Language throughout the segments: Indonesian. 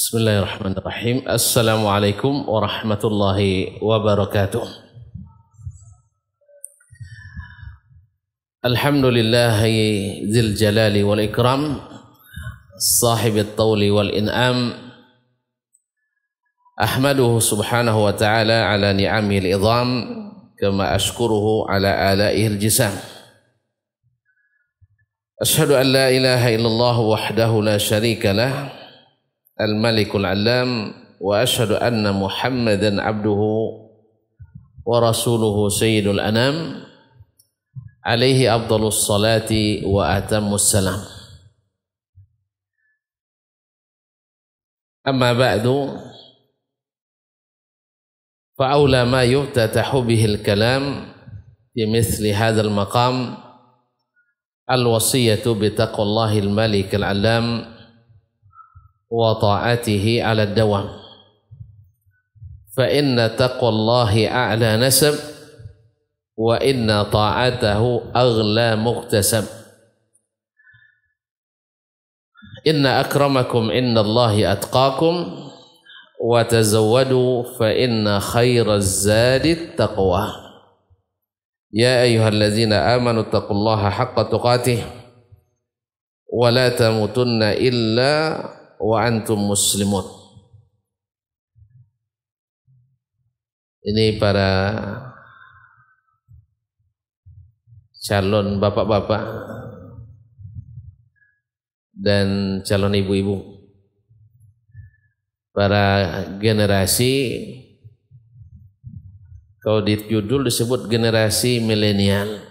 بسم الله الرحمن الرحيم السلام عليكم ورحمة الله وبركاته الحمد لله ذي الجلال والإكرام صاحب الطول والإنعام أحمده سبحانه وتعالى على نعمه العظام كما أشكره على آلائه الجسام أشهد أن لا إله إلا الله وحده لا شريك له الملك العلام واشهد ان محمدا عبده ورسوله سيد الانام عليه افضل الصلاه واتم السلام اما بعد فاولى ما يفتتح به الكلام في مثل هذا المقام الوصيه بتقوى الله الملك العلام وطاعته على الدوام فإن تقوى الله أعلى نسب وإن طاعته أغلى مكتسب إن أكرمكم إن الله أتقاكم وتزودوا فإن خير الزاد التقوى يا أيها الذين آمنوا اتقوا الله حق تقاته ولا تموتن إلا wa antum muslimun. Ini para calon bapak-bapak dan calon ibu-ibu. Para generasi kalau di judul disebut generasi milenial.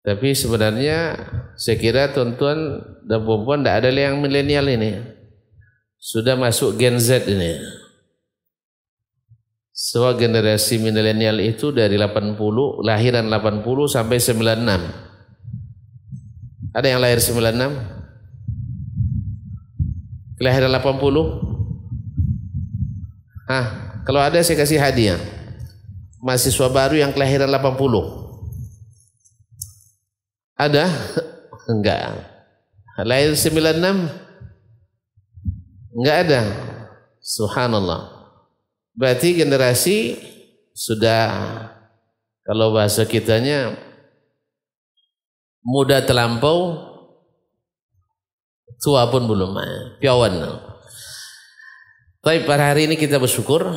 Tapi sebenarnya saya kira tuan-tuan dan perempuan tidak ada yang milenial ini. Sudah masuk Gen Z ini. Semua generasi milenial itu dari 80, lahiran 80 sampai 96. Ada yang lahir 96? Kelahiran 80? Hah, kalau ada saya kasih hadiah. Mahasiswa baru yang kelahiran 80. Ada? Enggak. Lahir 96? Enggak ada. Subhanallah. Berarti generasi sudah kalau bahasa kitanya muda terlampau tua pun belum piawan tapi pada hari ini kita bersyukur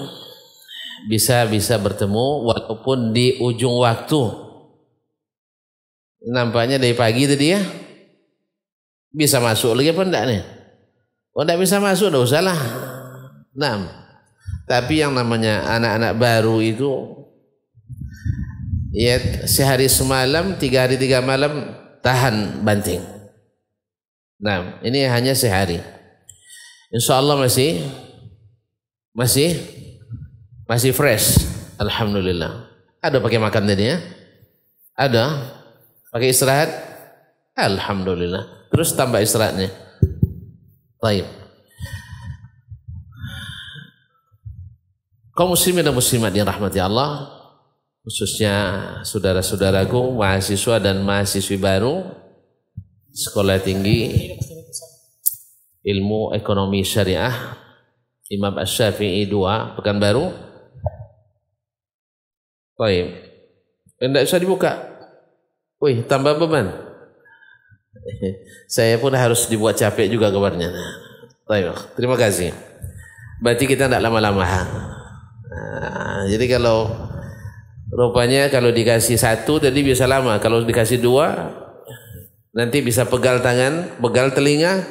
bisa bisa bertemu walaupun di ujung waktu Nampaknya dari pagi tadi ya. Bisa masuk lagi apa enggak nih? Oh enggak bisa masuk, enggak usah lah. Nah, tapi yang namanya anak-anak baru itu ya sehari semalam, tiga hari tiga malam tahan banting. Nah, ini hanya sehari. Insya Allah masih masih masih fresh. Alhamdulillah. Ada pakai makan tadi ya? Ada. Pakai istirahat? Alhamdulillah. Terus tambah istirahatnya. Baik. Kau muslimin dan muslimat yang rahmati Allah, khususnya saudara-saudaraku, mahasiswa dan mahasiswi baru, sekolah tinggi, ilmu ekonomi syariah, Imam Ash-Syafi'i 2, Pekanbaru. Baik. Tidak usah dibuka. Wih, tambah beban. Saya pun harus dibuat capek juga kabarnya. Terima kasih. Berarti kita tidak lama-lama. Nah, jadi kalau rupanya kalau dikasih satu tadi bisa lama. Kalau dikasih dua nanti bisa pegal tangan, pegal telinga.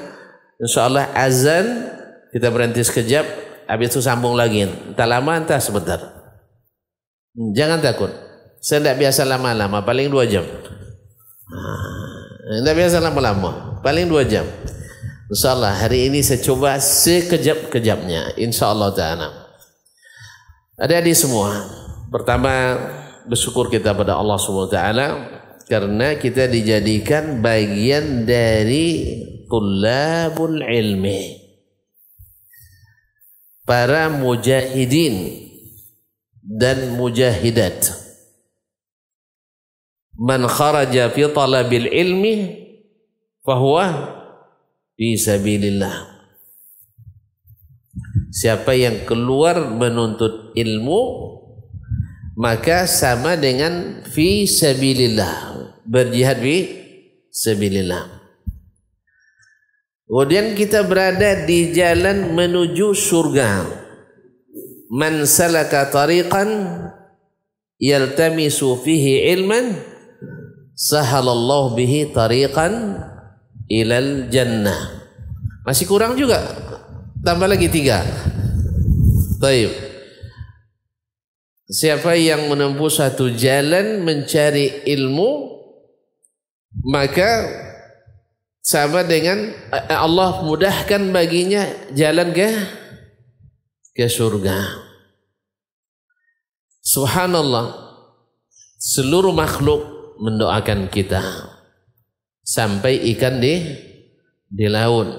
Insya Allah azan kita berhenti sekejap. Habis itu sambung lagi. Entah lama entah sebentar. Hmm, jangan takut. Saya tidak biasa lama-lama, paling dua jam. Nah, tidak biasa lama-lama. Paling dua jam. InsyaAllah hari ini saya coba sekejap-kejapnya. InsyaAllah ta'ala. Ada di semua. Pertama, bersyukur kita pada Allah Subhanahu Taala Karena kita dijadikan bagian dari tulabul ilmi. Para mujahidin dan mujahidat man kharaja fi talabil ilmi fahuwa fi sabilillah. Siapa yang keluar menuntut ilmu maka sama dengan fi sabilillah berjihad fi sabilillah. Kemudian kita berada di jalan menuju surga. Man salaka tariqan yaltamisu fihi ilman sahalallahu bihi tariqan ilal jannah masih kurang juga tambah lagi tiga baik siapa yang menempuh satu jalan mencari ilmu maka sama dengan eh, Allah mudahkan baginya jalan ke ke surga subhanallah seluruh makhluk mendoakan kita sampai ikan di di laut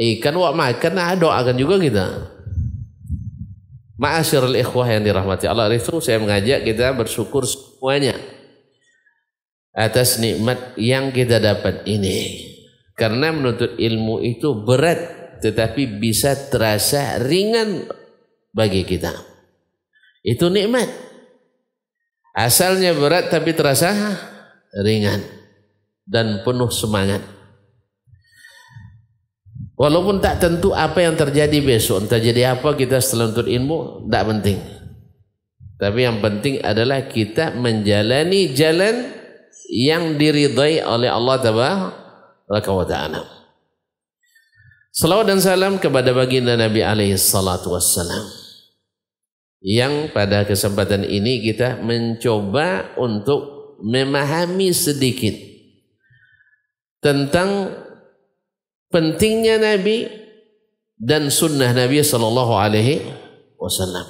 ikan wak makan nah doakan juga kita Ma'asyirul ikhwah yang dirahmati Allah itu saya mengajak kita bersyukur semuanya atas nikmat yang kita dapat ini karena menuntut ilmu itu berat tetapi bisa terasa ringan bagi kita itu nikmat Asalnya berat tapi terasa ringan dan penuh semangat. Walaupun tak tentu apa yang terjadi besok, entah jadi apa kita setelah untuk ilmu, tak penting. Tapi yang penting adalah kita menjalani jalan yang diridai oleh Allah Taala. wa Ta'ala. Salawat dan salam kepada baginda Nabi alaihi salatu wassalam yang pada kesempatan ini kita mencoba untuk memahami sedikit tentang pentingnya Nabi dan sunnah Nabi Sallallahu Alaihi Wasallam.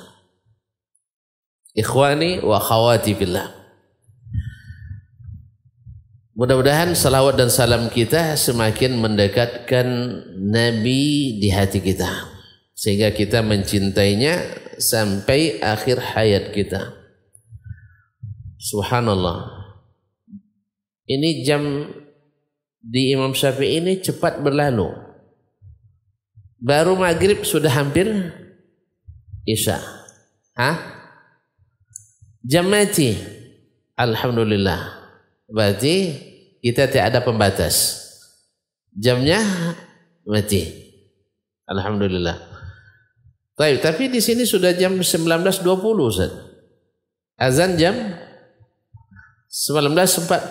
Ikhwani wa khawati billah. Mudah-mudahan salawat dan salam kita semakin mendekatkan Nabi di hati kita sehingga kita mencintainya sampai akhir hayat kita. Subhanallah. Ini jam di Imam Syafi'i ini cepat berlalu. Baru maghrib sudah hampir Isya. Hah? Jam mati. Alhamdulillah. Berarti kita tidak ada pembatas. Jamnya mati. Alhamdulillah. Baik, tapi di sini sudah jam 19.20 Azan jam 19.40.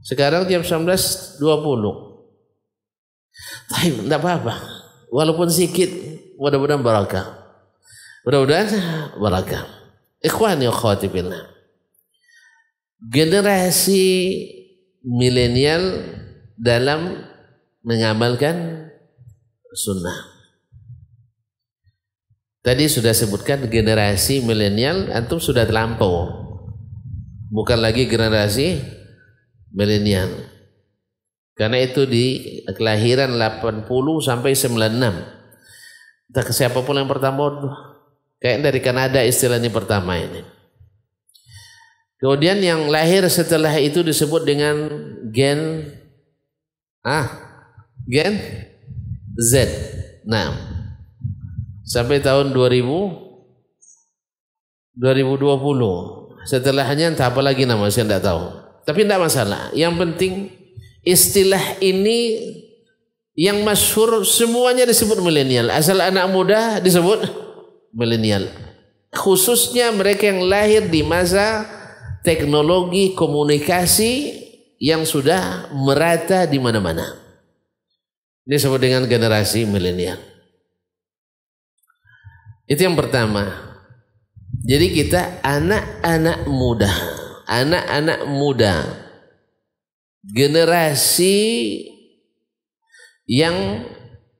Sekarang jam 19.20. Tapi tidak apa-apa. Walaupun sedikit, mudah-mudahan barakah. Mudah-mudahan barakah. Ikhwani ya akhwati billah. Generasi milenial dalam mengamalkan sunnah. Tadi sudah sebutkan generasi milenial antum sudah terlampau. Bukan lagi generasi milenial. Karena itu di kelahiran 80 sampai 96. Entah siapapun yang pertama kayak dari Kanada istilahnya pertama ini. Kemudian yang lahir setelah itu disebut dengan gen ah gen Z. Nah, sampai tahun 2000 2020 setelahnya entah apa lagi nama saya tidak tahu tapi tidak masalah yang penting istilah ini yang masyhur semuanya disebut milenial asal anak muda disebut milenial khususnya mereka yang lahir di masa teknologi komunikasi yang sudah merata di mana-mana Ini disebut dengan generasi milenial itu yang pertama. Jadi kita anak-anak muda, anak-anak muda, generasi yang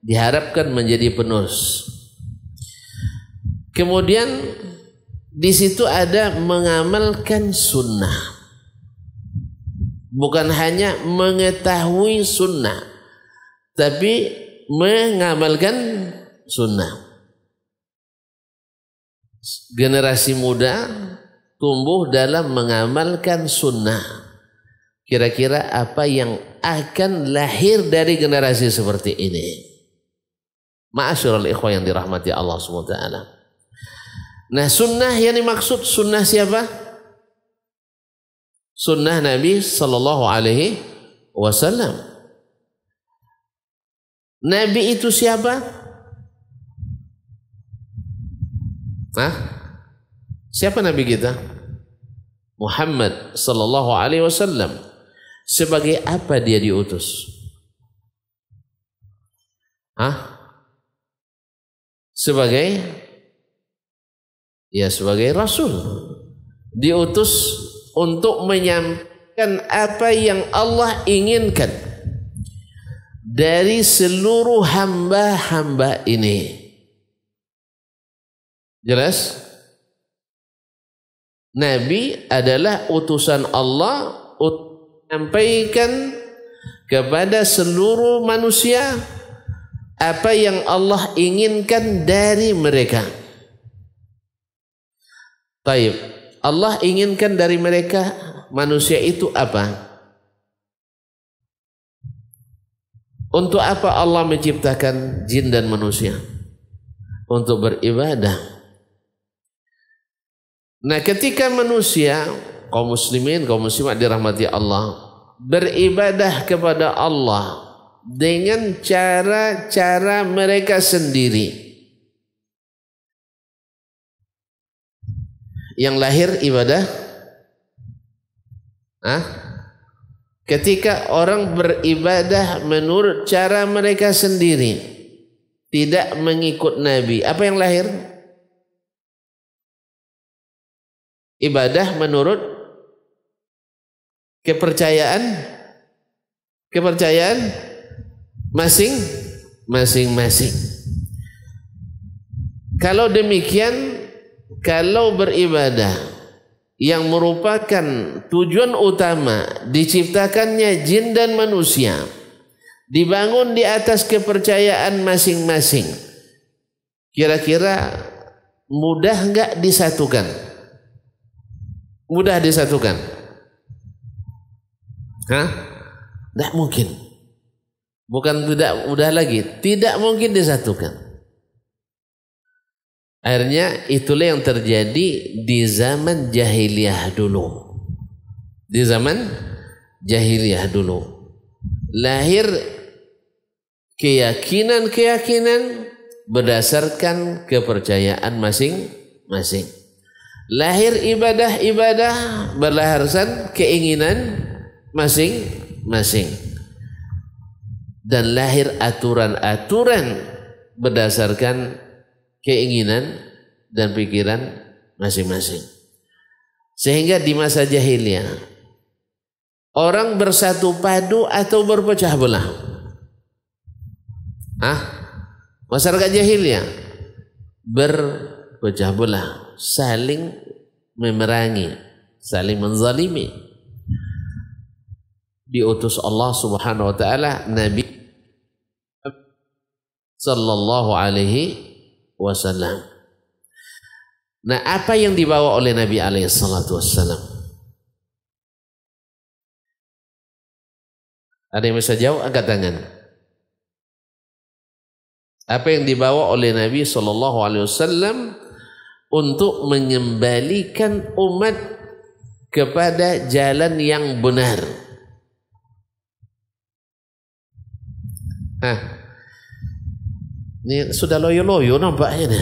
diharapkan menjadi penerus. Kemudian di situ ada mengamalkan sunnah. Bukan hanya mengetahui sunnah, tapi mengamalkan sunnah generasi muda tumbuh dalam mengamalkan sunnah. Kira-kira apa yang akan lahir dari generasi seperti ini? Ma'asyiral ikhwah yang dirahmati Allah SWT. Nah sunnah yang dimaksud sunnah siapa? Sunnah Nabi Sallallahu Alaihi Wasallam. Nabi itu siapa? nah Siapa nabi kita? Muhammad sallallahu alaihi wasallam. Sebagai apa dia diutus? Hah? Sebagai ya sebagai rasul. Diutus untuk menyampaikan apa yang Allah inginkan dari seluruh hamba-hamba ini. Jelas? Nabi adalah utusan Allah menyampaikan kepada seluruh manusia apa yang Allah inginkan dari mereka. Taib. Allah inginkan dari mereka manusia itu apa? Untuk apa Allah menciptakan jin dan manusia? Untuk beribadah. Nah ketika manusia kaum muslimin kaum muslimat dirahmati Allah beribadah kepada Allah dengan cara-cara mereka sendiri yang lahir ibadah Hah? ketika orang beribadah menurut cara mereka sendiri tidak mengikut nabi apa yang lahir ibadah menurut kepercayaan kepercayaan masing masing-masing. Kalau demikian, kalau beribadah yang merupakan tujuan utama diciptakannya jin dan manusia dibangun di atas kepercayaan masing-masing. Kira-kira mudah nggak disatukan? mudah disatukan? Hah? Tidak mungkin. Bukan tidak mudah lagi, tidak mungkin disatukan. Akhirnya itulah yang terjadi di zaman jahiliyah dulu. Di zaman jahiliyah dulu. Lahir keyakinan-keyakinan berdasarkan kepercayaan masing-masing lahir ibadah-ibadah berlaharsan keinginan masing-masing dan lahir aturan-aturan berdasarkan keinginan dan pikiran masing-masing sehingga di masa jahiliyah orang bersatu padu atau berpecah belah ah masyarakat jahiliyah berpecah belah saling memerangi, saling menzalimi. Diutus Allah Subhanahu wa taala Nabi sallallahu alaihi wasallam. Nah, apa yang dibawa oleh Nabi alaihi salatu wasallam? Ada yang bisa jawab angkat tangan. Apa yang dibawa oleh Nabi sallallahu alaihi wasallam untuk mengembalikan umat kepada jalan yang benar. Nah, ini sudah loyo-loyo nampaknya.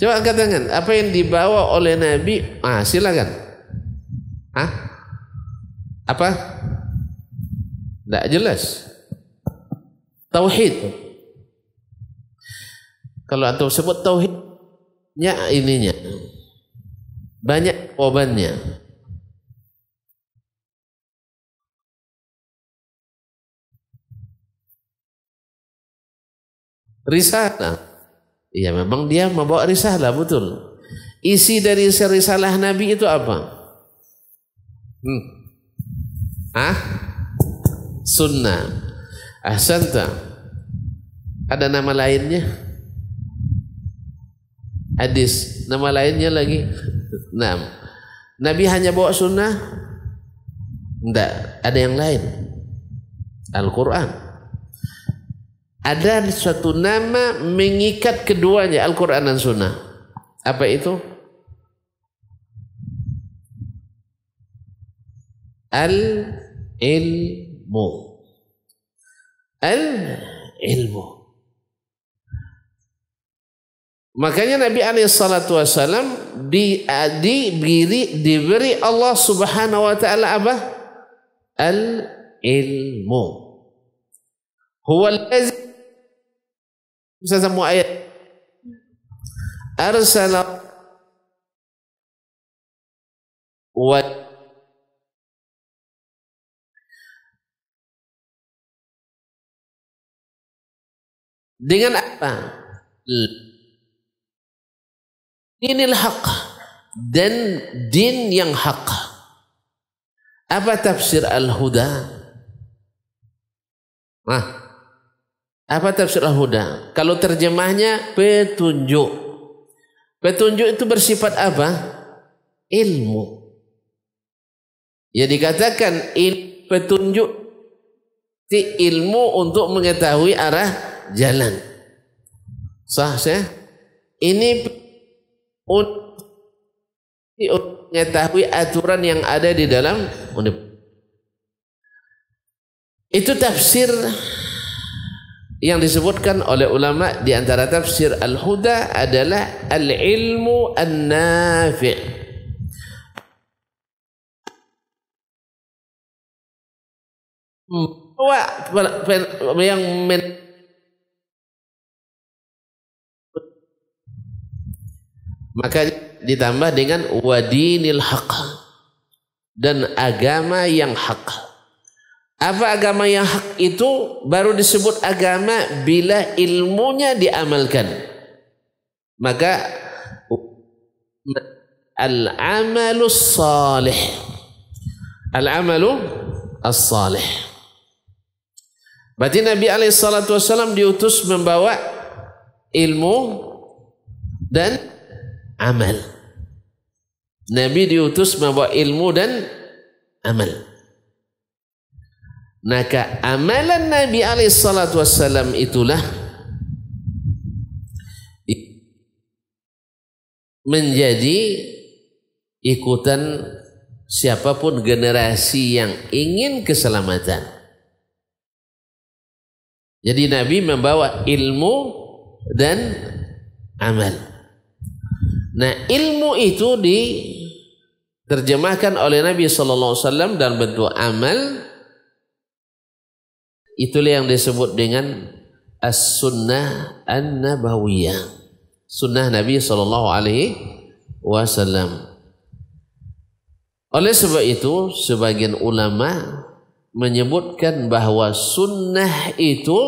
Coba katakan, apa yang dibawa oleh Nabi? Ah, silakan. Hah? Apa? Tidak jelas. Tauhid. Kalau antum sebut tauhid Ya ininya. Banyak obannya. Risalah. Ya memang dia membawa risalah betul. Isi dari risalah Nabi itu apa? Hmm. Ah? Sunnah. Ahsanta. Ada nama lainnya? hadis nama lainnya lagi enam Nabi hanya bawa sunnah enggak ada yang lain Al-Quran ada suatu nama mengikat keduanya Al-Quran dan sunnah apa itu Al-ilmu Al-ilmu Makanya Nabi SAW di, di, diberi, diberi Allah subhanahu wa ta'ala apa? Al-ilmu. Huwa al-lazim. Bisa semua ayat. Arsala. Wa. Dengan apa? Inilah hak dan din yang hak. Apa tafsir al-huda? Nah, apa tafsir al-huda? Kalau terjemahnya petunjuk. Petunjuk itu bersifat apa? Ilmu. Ya dikatakan il petunjuk ilmu untuk mengetahui arah jalan. Sah saya? Ini untuk mengetahui aturan yang ada di dalam itu tafsir yang disebutkan oleh ulama di antara tafsir al-huda adalah al-ilmu an-nafi' hmm. yang men Maka ditambah dengan wadinil haq dan agama yang hak. Apa agama yang hak itu baru disebut agama bila ilmunya diamalkan. Maka al amalus salih. Al-amalu as-salih. Berarti Nabi alaihi salatu wasallam diutus membawa ilmu dan amal. Nabi diutus membawa ilmu dan amal. Maka amalan Nabi alaihissalatu wassalam itulah menjadi ikutan siapapun generasi yang ingin keselamatan. Jadi Nabi membawa ilmu dan amal. Nah, ilmu itu diterjemahkan oleh Nabi sallallahu alaihi wasallam dan bentuk amal itulah yang disebut dengan as-sunnah an-nabawiyah. Sunnah Nabi sallallahu alaihi wasallam. Oleh sebab itu, sebagian ulama menyebutkan bahawa sunnah itu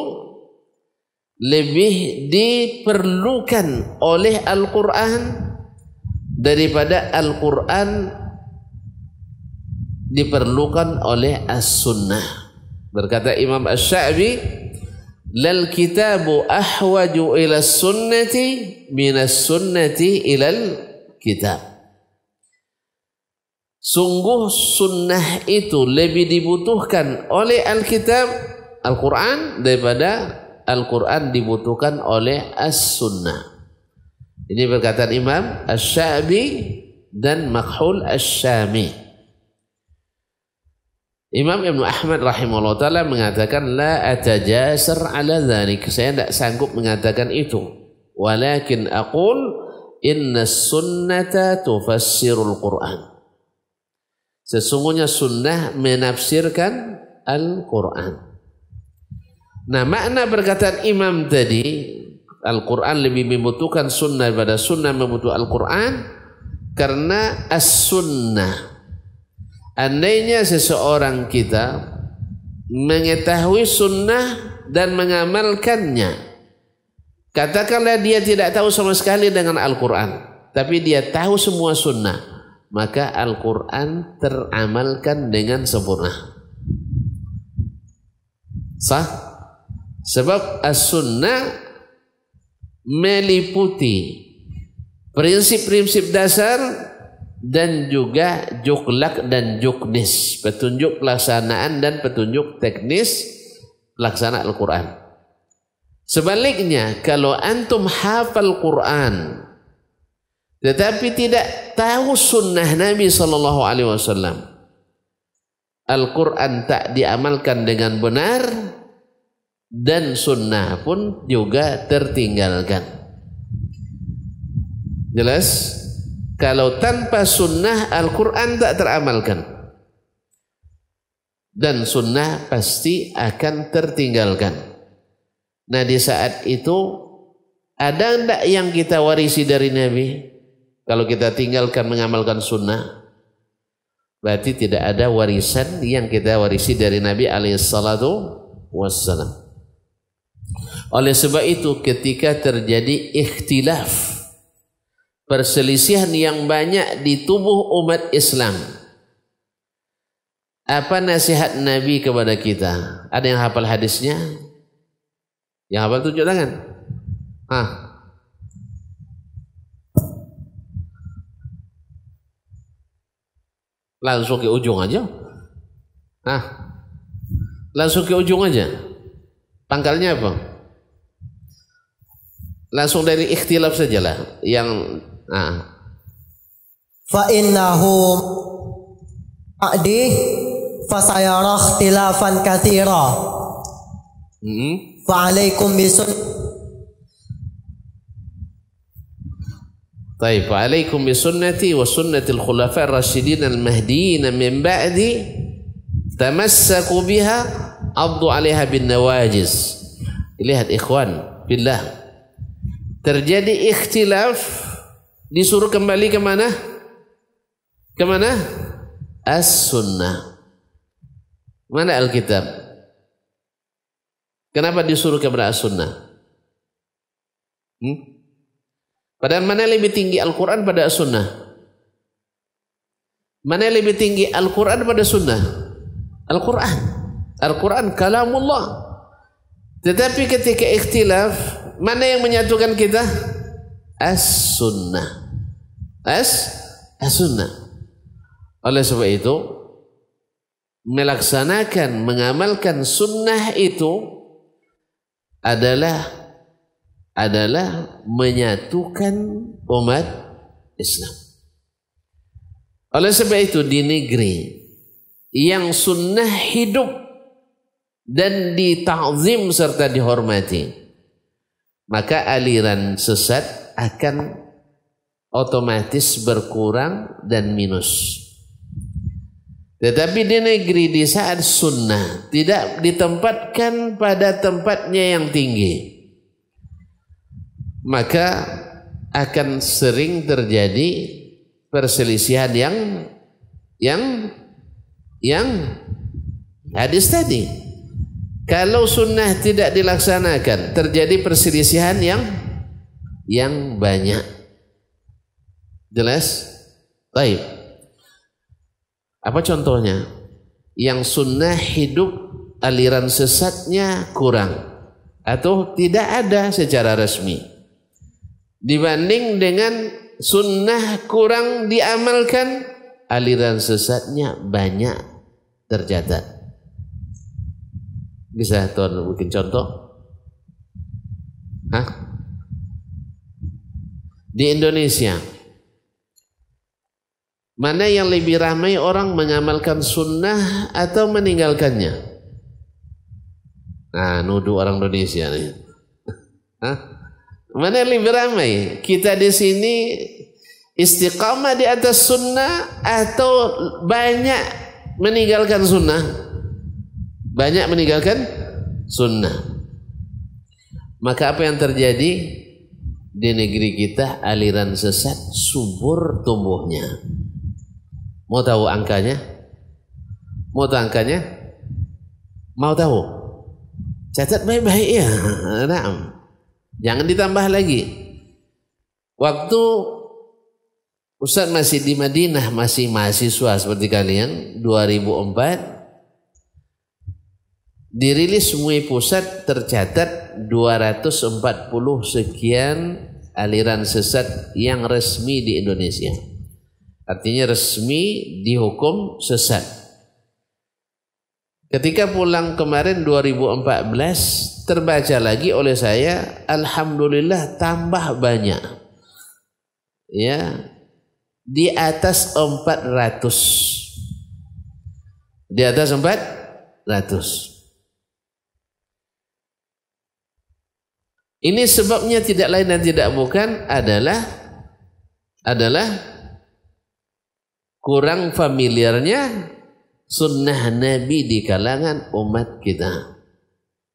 lebih diperlukan oleh Al-Quran daripada Al-Quran diperlukan oleh As-Sunnah. Berkata Imam As-Sya'bi, Lalkitabu ahwaju ila sunnati minas sunnati ila kitab. Sungguh sunnah itu lebih dibutuhkan oleh Alkitab, Al-Quran daripada Al-Quran dibutuhkan oleh As-Sunnah. Ini perkataan Imam Asy-Syabi dan Makhul Asy-Syami. Imam Ibn Ahmad rahimahullah ta'ala mengatakan La atajasar ala dhalik Saya tidak sanggup mengatakan itu Walakin aqul Inna sunnata tufassirul Qur'an Sesungguhnya sunnah menafsirkan Al-Quran Nah makna perkataan imam tadi Al-Quran lebih membutuhkan sunnah daripada sunnah membutuhkan Al-Quran karena as-sunnah andainya seseorang kita mengetahui sunnah dan mengamalkannya katakanlah dia tidak tahu sama sekali dengan Al-Quran tapi dia tahu semua sunnah maka Al-Quran teramalkan dengan sempurna sah sebab as-sunnah meliputi prinsip-prinsip dasar dan juga juklak dan juknis, petunjuk pelaksanaan dan petunjuk teknis pelaksanaan Al-Quran. Sebaliknya, kalau antum hafal Quran, tetapi tidak tahu sunnah Nabi Sallallahu Alaihi Wasallam, Al-Quran tak diamalkan dengan benar, dan sunnah pun juga tertinggalkan. Jelas? Kalau tanpa sunnah Al-Quran tak teramalkan. Dan sunnah pasti akan tertinggalkan. Nah di saat itu ada enggak yang kita warisi dari Nabi? Kalau kita tinggalkan mengamalkan sunnah. Berarti tidak ada warisan yang kita warisi dari Nabi alaihissalatu wassalam. Oleh sebab itu ketika terjadi ikhtilaf perselisihan yang banyak di tubuh umat Islam apa nasihat Nabi kepada kita? Ada yang hafal hadisnya? Yang hafal tunjuk tangan. Hah. Langsung ke ujung aja. Hah. Langsung ke ujung aja. Pangkalnya apa? Langsung dari ikhtilaf sajalah yang ah. Fa innahu ba'di fa sayara ikhtilafan katsira. Hmm. Fa alaikum bisun طيب عليكم بسنتي وسنة الخلفاء al المهديين Min Ba'di. تمسكوا Abdu alaiha bin nawajiz. Lihat ikhwan, billah. Terjadi ikhtilaf disuruh kembali ke mana? Ke mana? As-sunnah. Mana Alkitab? Kenapa disuruh kepada As-sunnah? Hmm? Padahal mana lebih tinggi Al-Quran pada As-sunnah? Mana lebih tinggi Al-Quran pada sunnah? Al-Quran. Al-Quran kalamullah. Tetapi ketika ikhtilaf, mana yang menyatukan kita? As-Sunnah. As? As-Sunnah. Oleh sebab itu, melaksanakan, mengamalkan sunnah itu adalah adalah menyatukan umat Islam. Oleh sebab itu di negeri yang sunnah hidup dan dita'zim serta dihormati maka aliran sesat akan otomatis berkurang dan minus tetapi di negeri di saat sunnah tidak ditempatkan pada tempatnya yang tinggi maka akan sering terjadi perselisihan yang yang yang hadis tadi kalau sunnah tidak dilaksanakan, terjadi perselisihan yang yang banyak. Jelas? Baik. Apa contohnya? Yang sunnah hidup aliran sesatnya kurang atau tidak ada secara resmi. Dibanding dengan sunnah kurang diamalkan, aliran sesatnya banyak tercatat. Bisa Tuhan mungkin contoh? Hah? Di Indonesia, mana yang lebih ramai orang mengamalkan sunnah atau meninggalkannya? Nah, nuduh orang Indonesia nih. Hah? Mana yang lebih ramai? Kita di sini istiqamah di atas sunnah atau banyak meninggalkan sunnah? banyak meninggalkan sunnah. Maka apa yang terjadi di negeri kita aliran sesat subur tumbuhnya. Mau tahu angkanya? Mau tahu angkanya? Mau tahu? Catat baik-baik ya. Nah, jangan ditambah lagi. Waktu Ustaz masih di Madinah, masih mahasiswa seperti kalian, 2004 dirilis MUI pusat tercatat 240 sekian aliran sesat yang resmi di Indonesia. Artinya resmi dihukum sesat. Ketika pulang kemarin 2014 terbaca lagi oleh saya alhamdulillah tambah banyak. Ya. Di atas 400. Di atas 400. Ini sebabnya tidak lain dan tidak bukan adalah adalah kurang familiarnya sunnah Nabi di kalangan umat kita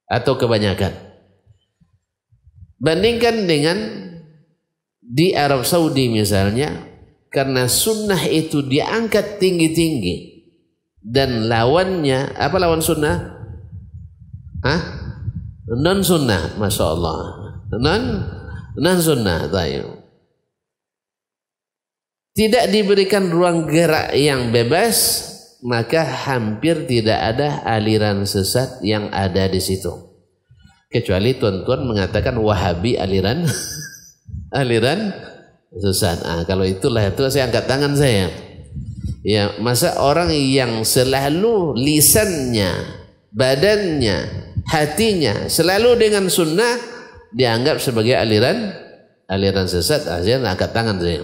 atau kebanyakan. Bandingkan dengan di Arab Saudi misalnya, karena sunnah itu diangkat tinggi-tinggi dan lawannya apa lawan sunnah? Hah? non sunnah masya Allah non non sunnah tayo tidak diberikan ruang gerak yang bebas maka hampir tidak ada aliran sesat yang ada di situ kecuali tuan-tuan mengatakan wahabi aliran aliran sesat ah, kalau itulah itu saya angkat tangan saya ya masa orang yang selalu lisannya badannya hatinya selalu dengan sunnah dianggap sebagai aliran aliran sesat akhirnya angkat tangan saya.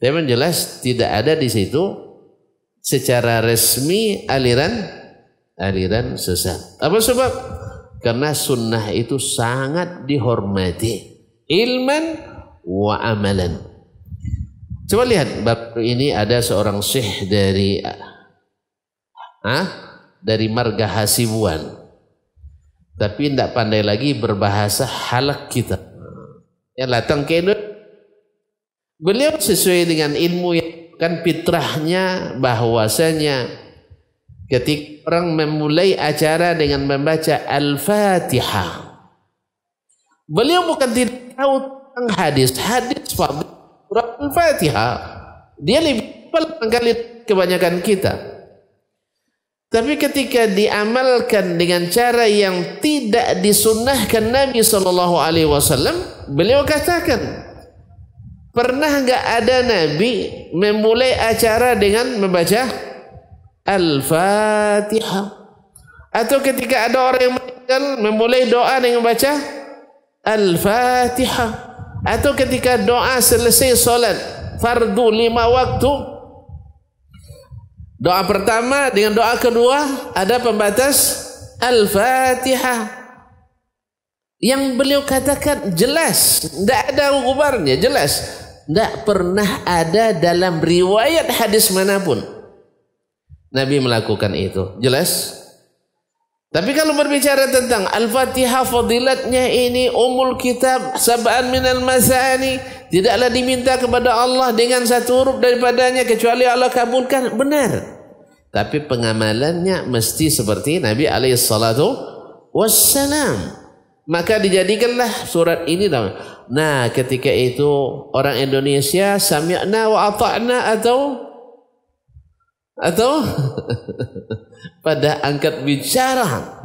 Tapi jelas tidak ada di situ secara resmi aliran aliran sesat. Apa sebab? Karena sunnah itu sangat dihormati ilman wa amalan. Coba lihat bab ini ada seorang syekh dari ah dari marga Hasibuan tapi tidak pandai lagi berbahasa halak kita yang datang ke Indonesia beliau sesuai dengan ilmu yang kan fitrahnya bahwasanya ketika orang memulai acara dengan membaca Al-Fatihah beliau bukan tidak tahu tentang hadis hadis surah Al-Fatihah dia lebih cepat kebanyakan kita Tapi ketika diamalkan dengan cara yang tidak disunnahkan Nabi sallallahu alaihi wasallam, beliau katakan, pernah enggak ada nabi memulai acara dengan membaca Al-Fatihah? Atau ketika ada orang yang meninggal memulai doa dengan membaca Al-Fatihah? Atau ketika doa selesai solat fardu lima waktu Doa pertama dengan doa kedua ada pembatas Al-Fatihah. Yang beliau katakan jelas, tidak ada ukubarnya, jelas. Tidak pernah ada dalam riwayat hadis manapun. Nabi melakukan itu, jelas. Tapi kalau berbicara tentang Al-Fatihah fadilatnya ini, umul kitab, sab'an al-masani Tidaklah diminta kepada Allah dengan satu huruf daripadanya kecuali Allah kabulkan. Benar. Tapi pengamalannya mesti seperti Nabi alaihissalatu wassalam. Maka dijadikanlah surat ini. Nah ketika itu orang Indonesia sami'na wa ata'na atau atau pada angkat bicara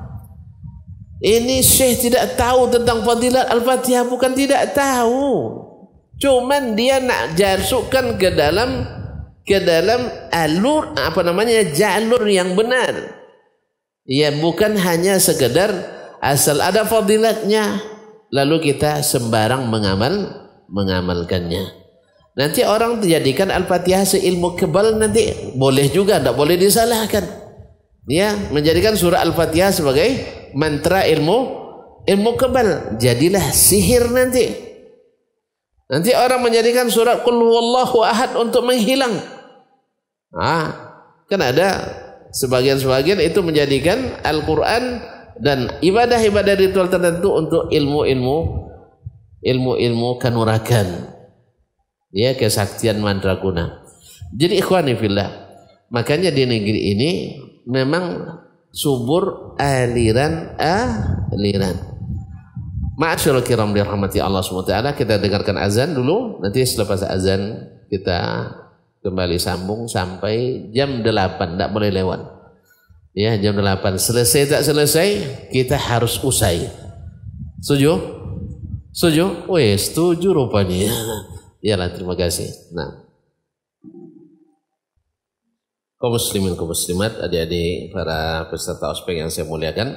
ini Syekh tidak tahu tentang fadilat Al-Fatihah bukan tidak tahu Cuman dia nak masukkan ke dalam ke dalam alur apa namanya jalur yang benar. Ya bukan hanya sekedar asal ada fadilatnya lalu kita sembarang mengamal mengamalkannya. Nanti orang dijadikan Al-Fatihah seilmu kebal nanti boleh juga, tidak boleh disalahkan. Ya, menjadikan surah Al-Fatihah sebagai mantra ilmu ilmu kebal. Jadilah sihir nanti. Nanti orang menjadikan surat Qul huwallahu ahad untuk menghilang. Ah, kan ada sebagian-sebagian itu menjadikan Al-Qur'an dan ibadah-ibadah ritual tertentu untuk ilmu-ilmu ilmu-ilmu kanuragan. Ya, kesaktian mandraguna. Jadi ikhwani fillah, makanya di negeri ini memang subur aliran aliran. Ma'asyur kiram dirahmati Allah SWT Kita dengarkan azan dulu Nanti selepas azan kita kembali sambung sampai jam 8 Tidak boleh lewat Ya jam 8 Selesai tak selesai kita harus usai Setuju? Setuju? Wih setuju rupanya Yalah terima kasih Nah kau muslimin kau muslimat adik-adik para peserta ospek yang saya muliakan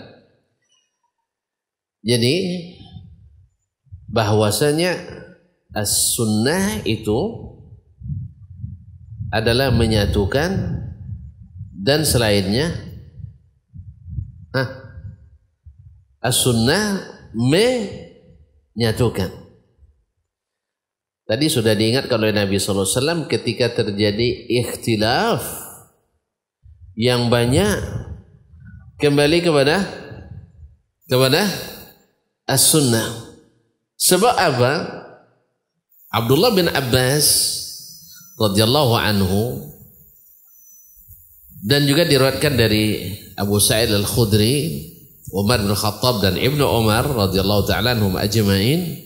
jadi bahwasanya as-sunnah itu adalah menyatukan dan selainnya nah, as-sunnah menyatukan tadi sudah diingat kalau Nabi SAW ketika terjadi ikhtilaf yang banyak kembali kepada kepada as-sunnah Sebab apa? Abdullah bin Abbas radhiyallahu anhu dan juga diriwayatkan dari Abu Sa'id Al-Khudri, Umar bin Khattab dan Ibnu Umar radhiyallahu taala anhum ajmain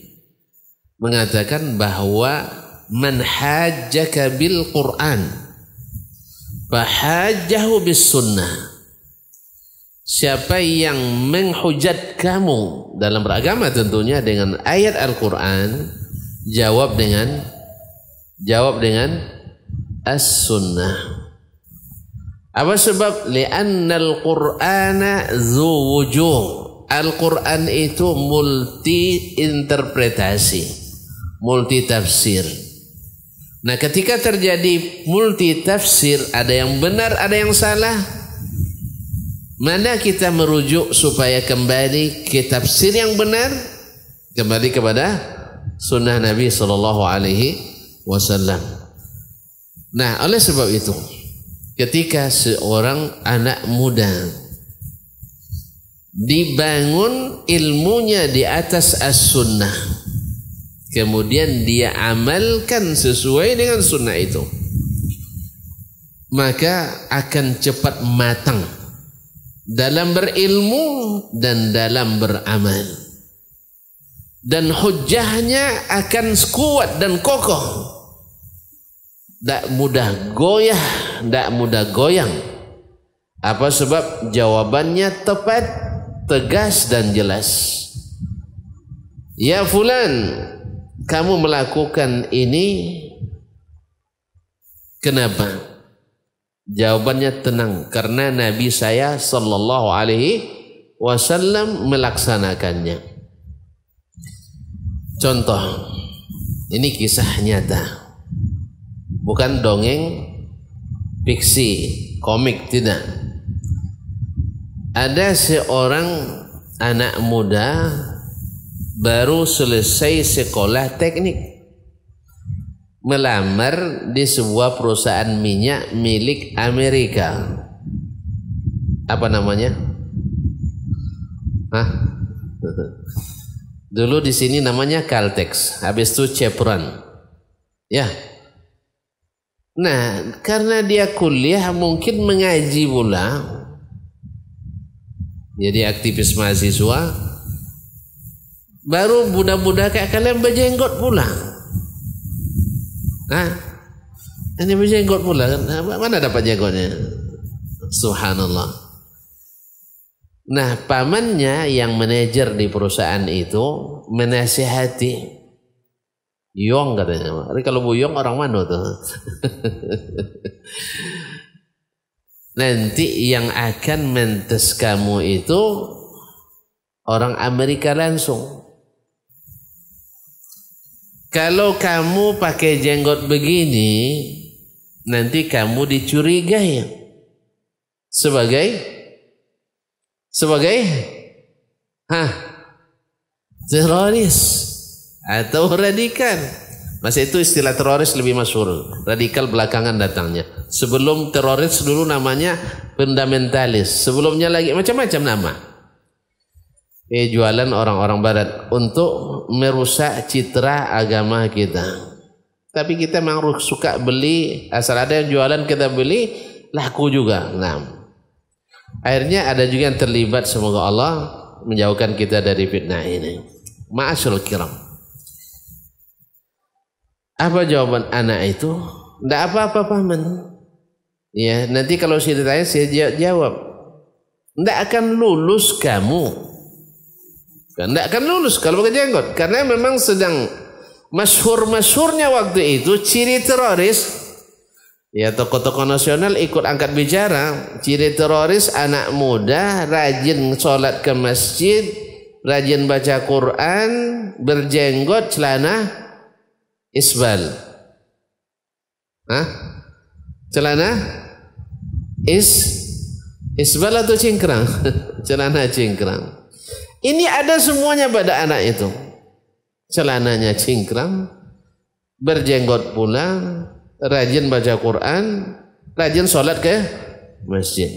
mengatakan bahwa manhajjaka bil Qur'an fahajjahu bis sunnah Siapa yang menghujat kamu dalam beragama tentunya dengan ayat Al-Quran, jawab dengan jawab dengan as-sunnah. Apa sebab? Lianna al-Qur'ana zu Al-Quran itu multi interpretasi, multi tafsir. Nah, ketika terjadi multi tafsir, ada yang benar, ada yang salah, Mana kita merujuk supaya kembali ke tafsir yang benar kembali kepada sunnah Nabi sallallahu alaihi wasallam. Nah, oleh sebab itu ketika seorang anak muda dibangun ilmunya di atas as-sunnah kemudian dia amalkan sesuai dengan sunnah itu maka akan cepat matang dalam berilmu dan dalam beramal dan hujahnya akan kuat dan kokoh tak mudah goyah tak mudah goyang apa sebab jawabannya tepat tegas dan jelas ya fulan kamu melakukan ini kenapa Jawabannya tenang karena Nabi saya sallallahu alaihi wasallam melaksanakannya. Contoh, ini kisah nyata. Bukan dongeng, fiksi, komik tidak. Ada seorang anak muda baru selesai sekolah teknik melamar di sebuah perusahaan minyak milik Amerika. Apa namanya? Hah? Dulu di sini namanya Caltex, habis itu Chevron. Ya. Nah, karena dia kuliah mungkin mengaji pula. Jadi aktivis mahasiswa baru budak-budak kayak kalian berjenggot pula nah Ini berjenggot pula kan? Mana dapat jenggotnya? Subhanallah. Nah, pamannya yang manajer di perusahaan itu menasihati Yong katanya. Kalau Bu Yong orang mana tuh? Nanti yang akan mentes kamu itu orang Amerika langsung. Kalau kamu pakai jenggot begini, nanti kamu dicurigai sebagai sebagai hah teroris atau radikal. Masa itu istilah teroris lebih masyhur. Radikal belakangan datangnya. Sebelum teroris dulu namanya fundamentalis. Sebelumnya lagi macam-macam nama eh, jualan orang-orang barat untuk merusak citra agama kita. Tapi kita memang suka beli, asal ada yang jualan kita beli, laku juga. Nah, akhirnya ada juga yang terlibat semoga Allah menjauhkan kita dari fitnah ini. Ma'asyul kiram. Apa jawaban anak itu? Tidak apa-apa paman. Ya, nanti kalau saya ditanya saya jawab. Tidak akan lulus kamu tidak kan akan lulus kalau pakai jenggot. Karena memang sedang masyhur-masyhurnya waktu itu ciri teroris. Ya tokoh-tokoh nasional ikut angkat bicara. Ciri teroris anak muda rajin sholat ke masjid. Rajin baca Quran. Berjenggot celana isbal. Hah? Celana is isbal atau cingkrang? celana cingkrang. Ini ada semuanya pada anak itu. Celananya cingkrang, berjenggot pula, rajin baca Quran, rajin sholat ke masjid.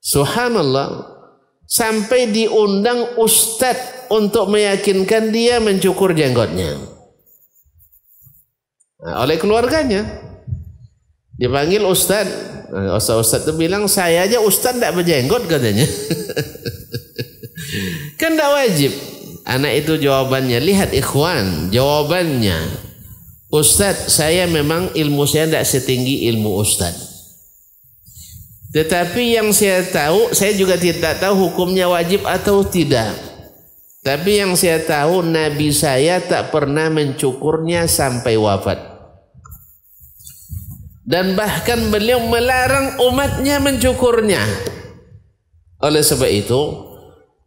Subhanallah. Sampai diundang ustadz untuk meyakinkan dia mencukur jenggotnya. Nah, oleh keluarganya. Dipanggil ustadz. Nah, ustadz-ustadz itu bilang, saya aja ustadz tidak berjenggot katanya. kan tidak wajib anak itu jawabannya lihat ikhwan jawabannya Ustadz saya memang ilmu saya tidak setinggi ilmu Ustadz tetapi yang saya tahu saya juga tidak tahu hukumnya wajib atau tidak tapi yang saya tahu Nabi saya tak pernah mencukurnya sampai wafat dan bahkan beliau melarang umatnya mencukurnya oleh sebab itu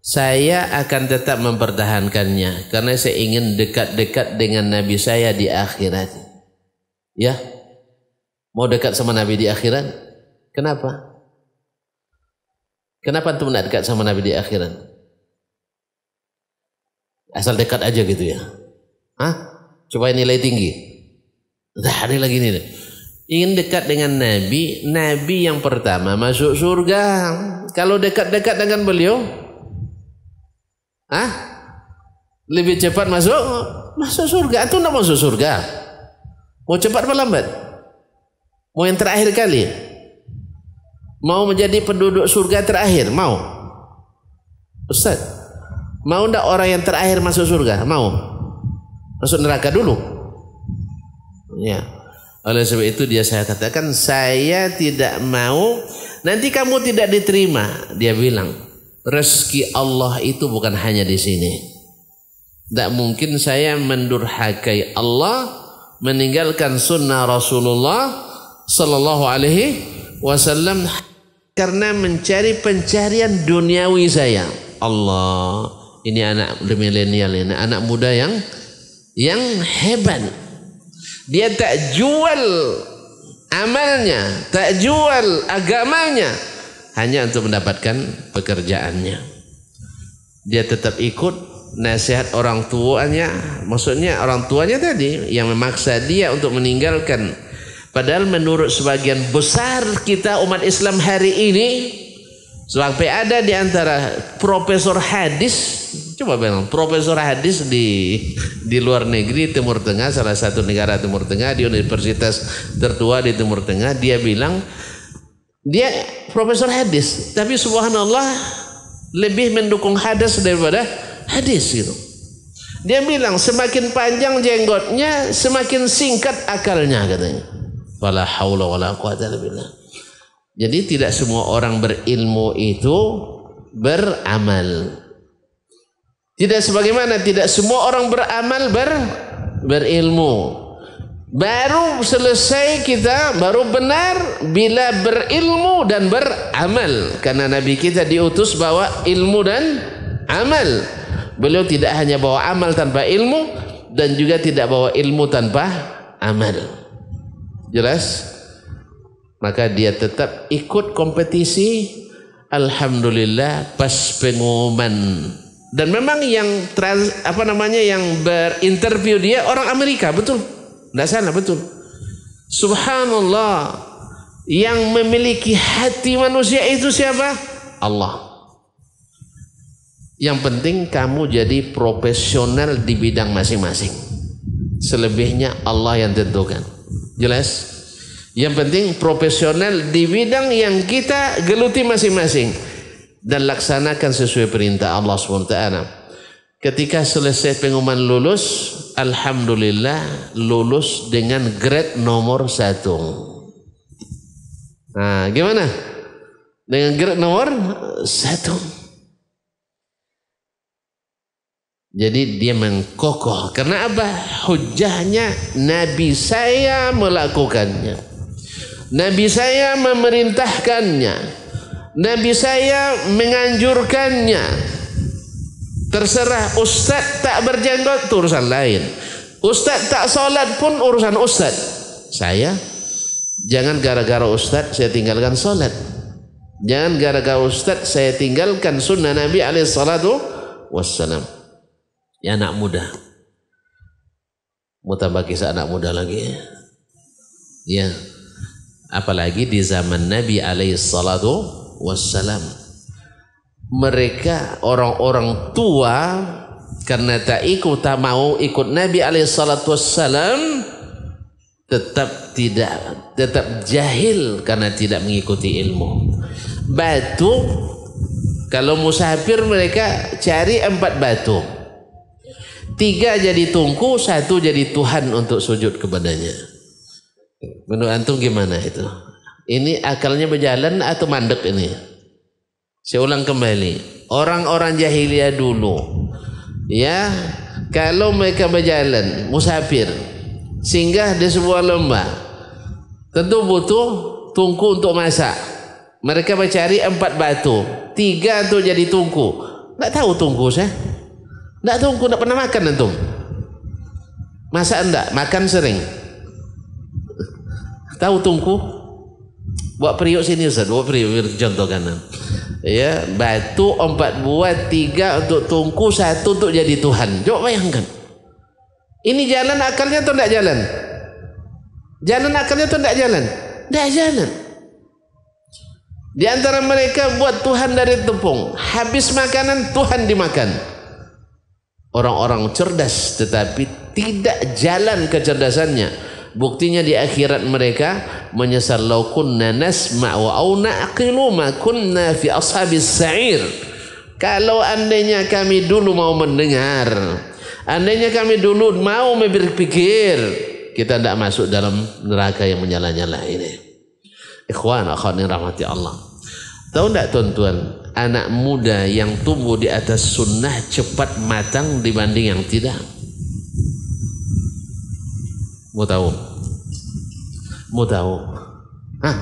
saya akan tetap mempertahankannya karena saya ingin dekat-dekat dengan Nabi saya di akhirat. Ya, mau dekat sama Nabi di akhirat? Kenapa? Kenapa antum tidak dekat sama Nabi di akhirat? Asal dekat aja gitu ya. Hah? Coba nilai tinggi. Nah, ini lagi nih. Ingin dekat dengan Nabi, Nabi yang pertama masuk surga. Kalau dekat-dekat dengan beliau, ah lebih cepat masuk masuk surga itu tidak masuk surga mau cepat apa lambat mau yang terakhir kali mau menjadi penduduk surga terakhir mau Ustaz mau tidak orang yang terakhir masuk surga mau masuk neraka dulu ya oleh sebab itu dia saya katakan saya tidak mau nanti kamu tidak diterima dia bilang rezeki Allah itu bukan hanya di sini. Tidak mungkin saya mendurhakai Allah meninggalkan sunnah Rasulullah Sallallahu Alaihi Wasallam karena mencari pencarian duniawi saya. Allah, ini anak milenial ini anak muda yang yang hebat. Dia tak jual amalnya, tak jual agamanya, hanya untuk mendapatkan pekerjaannya. Dia tetap ikut nasihat orang tuanya, maksudnya orang tuanya tadi yang memaksa dia untuk meninggalkan. Padahal menurut sebagian besar kita umat Islam hari ini sampai ada di antara profesor hadis, coba bilang profesor hadis di di luar negeri Timur Tengah, salah satu negara Timur Tengah di universitas tertua di Timur Tengah, dia bilang dia profesor hadis, tapi subhanallah lebih mendukung hadis daripada hadis gitu. Dia bilang semakin panjang jenggotnya, semakin singkat akalnya katanya. Wala haula wala quwata illa billah. Jadi tidak semua orang berilmu itu beramal. Tidak sebagaimana tidak semua orang beramal ber berilmu. Baru selesai kita, baru benar bila berilmu dan beramal. Karena Nabi kita diutus bawa ilmu dan amal. Beliau tidak hanya bawa amal tanpa ilmu dan juga tidak bawa ilmu tanpa amal. Jelas? Maka dia tetap ikut kompetisi. Alhamdulillah pas pengumuman. Dan memang yang trans, apa namanya yang berinterview dia orang Amerika, betul? Dasarnya betul. Subhanallah. Yang memiliki hati manusia itu siapa? Allah. Yang penting kamu jadi profesional di bidang masing-masing. Selebihnya Allah yang tentukan. Jelas? Yang penting profesional di bidang yang kita geluti masing-masing dan laksanakan sesuai perintah Allah SWT. Ketika selesai pengumuman lulus, Alhamdulillah lulus dengan grade nomor satu. Nah, gimana? Dengan grade nomor satu. Jadi dia mengkokoh. Karena apa? Hujahnya Nabi saya melakukannya. Nabi saya memerintahkannya. Nabi saya menganjurkannya. Terserah ustaz tak berjenggot itu urusan lain. Ustaz tak sholat pun urusan ustaz. Saya jangan gara-gara ustaz saya tinggalkan sholat. Jangan gara-gara ustaz saya tinggalkan sunnah Nabi alaihi salatu wassalam. Ya anak muda. Mau tambah kisah anak muda lagi. Ya. ya. Apalagi di zaman Nabi alaihi salatu wassalam mereka orang-orang tua karena tak ikut tak mau ikut Nabi Alaihissalam tetap tidak tetap jahil karena tidak mengikuti ilmu batu kalau musafir mereka cari empat batu tiga jadi tungku satu jadi Tuhan untuk sujud kepadanya menurut antum gimana itu ini akalnya berjalan atau mandek ini saya ulang kembali. Orang-orang jahiliyah dulu ya kalau mereka berjalan musafir singgah di sebuah lembah tentu butuh tungku untuk masak. Mereka mencari empat batu, tiga untuk jadi tungku. Tak tahu tungku saya. Tak tungku, tak pernah makan antum. Masak enggak? Makan sering. Tahu tungku? Buat periuk sini Ustaz, buat periuk contoh kanan ya batu empat buah tiga untuk tungku satu untuk jadi Tuhan coba bayangkan ini jalan akalnya atau tidak jalan jalan akalnya atau tidak jalan tidak jalan di antara mereka buat Tuhan dari tepung habis makanan Tuhan dimakan orang-orang cerdas tetapi tidak jalan kecerdasannya Buktinya di akhirat mereka menyesal laukun kunna nasma wa au naqilu ma kunna fi ashabis sa'ir. Kalau andainya kami dulu mau mendengar, andainya kami dulu mau berpikir, kita tidak masuk dalam neraka yang menyala-nyala ini. Ikhwan akhwani rahmati Allah. Tahu tidak tuan-tuan, anak muda yang tumbuh di atas sunnah cepat matang dibanding yang tidak. Mudawum. Mudawum. Hah?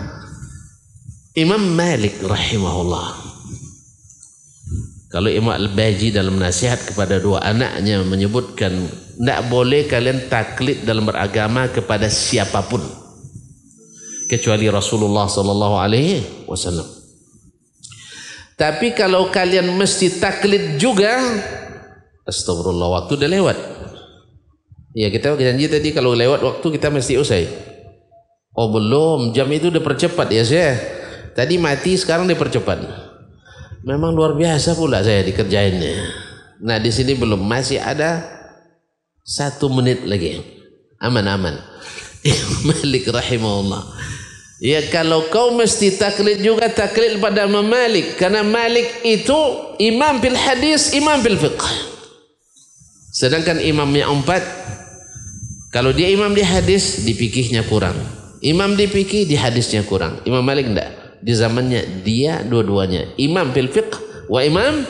Imam Malik rahimahullah. Kalau Imam Al-Baji dalam nasihat kepada dua anaknya menyebutkan tidak boleh kalian taklid dalam beragama kepada siapapun kecuali Rasulullah sallallahu alaihi wasallam. Tapi kalau kalian mesti taklid juga astagfirullah waktu dah lewat. Ya kita janji tadi kalau lewat waktu kita mesti usai. Oh belum, jam itu dipercepat ya saya. Tadi mati sekarang dipercepat. Memang luar biasa pula saya dikerjainnya. Nah di sini belum masih ada satu menit lagi. Aman aman. Malik rahimahullah. Ya kalau kau mesti taklid juga taklid pada Malik karena Malik itu imam bil hadis, imam bil fiqh. Sedangkan imamnya empat. Kalau dia imam di hadis, di kurang. Imam di pikih, di hadisnya kurang. Imam Malik enggak. Di zamannya dia dua-duanya. Imam fil fiqh wa imam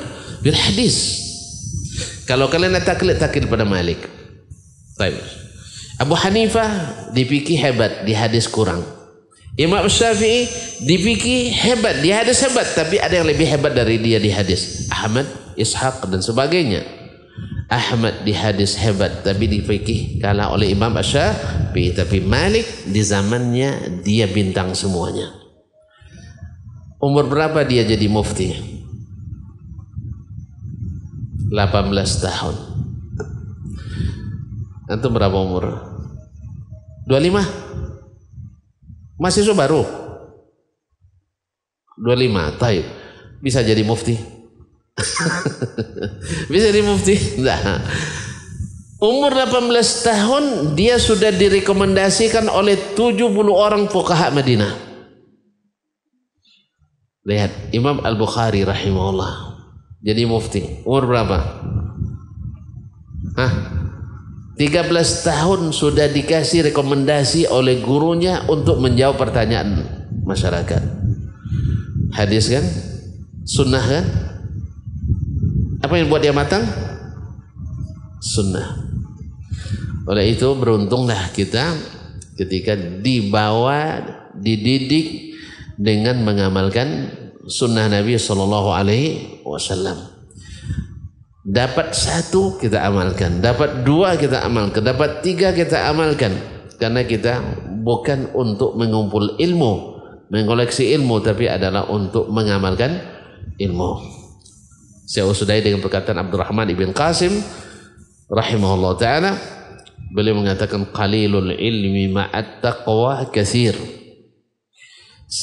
bil hadis. Kalau kalian taklid taklid pada Malik. Baik. Abu Hanifah di fikih hebat, di hadis kurang. Imam Syafi'i di fikih hebat, di hadis hebat, tapi ada yang lebih hebat dari dia di hadis. Ahmad, Ishaq dan sebagainya. Ahmad di hadis hebat tapi di fikih kalah oleh Imam Asyafi'i tapi Malik di zamannya dia bintang semuanya umur berapa dia jadi mufti 18 tahun Antum berapa umur 25 mahasiswa baru 25 taib bisa jadi mufti Bisa dimufti, mufti? Nah. Umur 18 tahun dia sudah direkomendasikan oleh 70 orang fukaha Madinah. Lihat Imam Al-Bukhari rahimahullah. Jadi mufti. Umur berapa? Hah? 13 tahun sudah dikasih rekomendasi oleh gurunya untuk menjawab pertanyaan masyarakat. Hadis kan? Sunnah kan? Apa yang buat dia matang? Sunnah. Oleh itu beruntunglah kita ketika dibawa, dididik dengan mengamalkan sunnah Nabi Shallallahu Alaihi Wasallam. Dapat satu kita amalkan, dapat dua kita amalkan, dapat tiga kita amalkan. Karena kita bukan untuk mengumpul ilmu, mengkoleksi ilmu, tapi adalah untuk mengamalkan ilmu. Saya sudahi dengan perkataan Abdurrahman ibn Qasim rahimahullah taala beliau mengatakan qalilul ilmi ma'at taqwa katsir.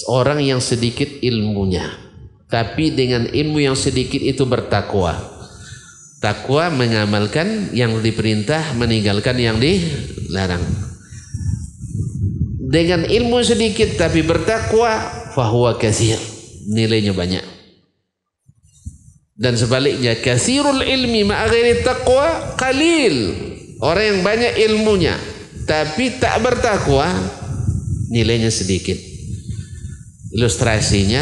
Orang yang sedikit ilmunya tapi dengan ilmu yang sedikit itu bertakwa. Takwa mengamalkan yang diperintah, meninggalkan yang dilarang. Dengan ilmu sedikit tapi bertakwa, fahuwa kasir. Nilainya banyak. Dan sebaliknya, kasirul ilmi ma'agiri taqwa kalil. Orang yang banyak ilmunya, tapi tak bertakwa, nilainya sedikit. Ilustrasinya,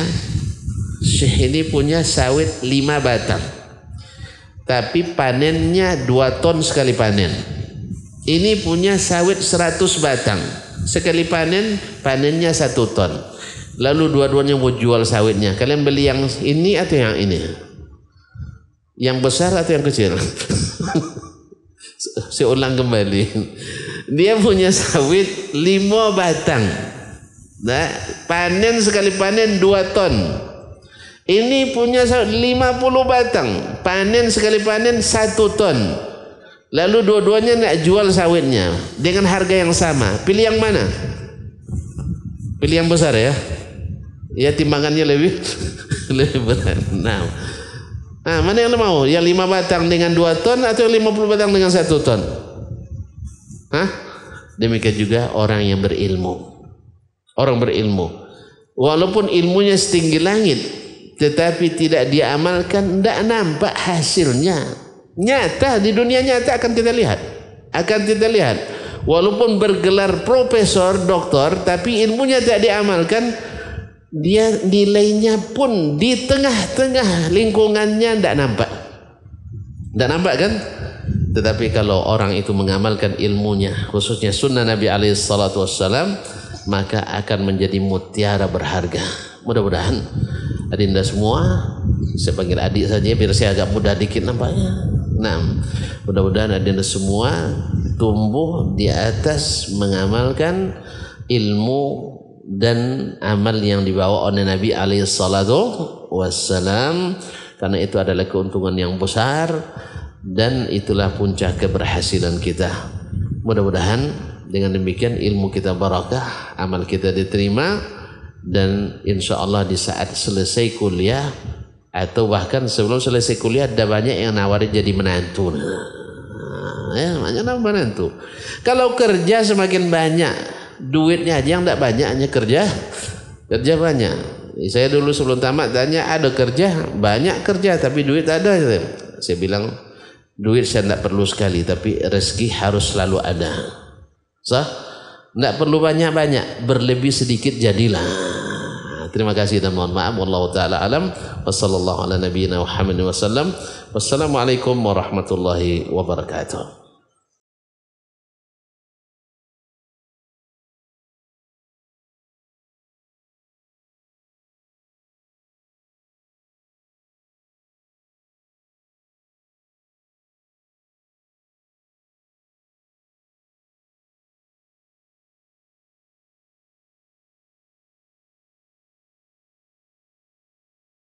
Syekh ini punya sawit lima batang. Tapi panennya dua ton sekali panen. Ini punya sawit seratus batang. Sekali panen, panennya satu ton. Lalu dua-duanya mau jual sawitnya. Kalian beli yang ini atau yang ini? Yang besar atau yang kecil? Saya ulang kembali. Dia punya sawit lima batang. Nah, panen sekali panen dua ton. Ini punya lima puluh batang. Panen sekali panen satu ton. Lalu dua-duanya nak jual sawitnya dengan harga yang sama. Pilih yang mana? Pilih yang besar ya. Ya timbangannya lebih lebih berat. Nah, Nah, mana yang mau? Yang lima batang dengan dua ton atau lima puluh batang dengan satu ton? Hah? Demikian juga orang yang berilmu. Orang berilmu. Walaupun ilmunya setinggi langit, tetapi tidak diamalkan, tidak nampak hasilnya. Nyata, di dunia nyata akan kita lihat. Akan kita lihat. Walaupun bergelar profesor, doktor, tapi ilmunya tidak diamalkan, dia nilainya pun di tengah-tengah lingkungannya tidak nampak. Tidak nampak kan? Tetapi kalau orang itu mengamalkan ilmunya, khususnya sunnah Nabi Alaihissalam, maka akan menjadi mutiara berharga. Mudah-mudahan adinda semua, saya panggil adik saja biar saya agak mudah dikit nampaknya. Nah, mudah-mudahan adinda semua tumbuh di atas mengamalkan ilmu dan amal yang dibawa oleh Nabi Alaihissalam wassalam karena itu adalah keuntungan yang besar dan itulah puncak keberhasilan kita. Mudah-mudahan dengan demikian ilmu kita barakah, amal kita diterima dan insya Allah di saat selesai kuliah atau bahkan sebelum selesai kuliah ada banyak yang nawarin jadi menantu. Nah, ya, banyak menantu. Kalau kerja semakin banyak, duitnya aja yang tidak banyak hanya kerja kerja banyak saya dulu sebelum tamat tanya ada kerja banyak kerja tapi duit ada saya bilang duit saya tidak perlu sekali tapi rezeki harus selalu ada sah tidak perlu banyak-banyak berlebih sedikit jadilah terima kasih dan mohon maaf wallahu taala alam wasallallahu ala nabiyina Muhammad wasallam wassalamualaikum warahmatullahi wabarakatuh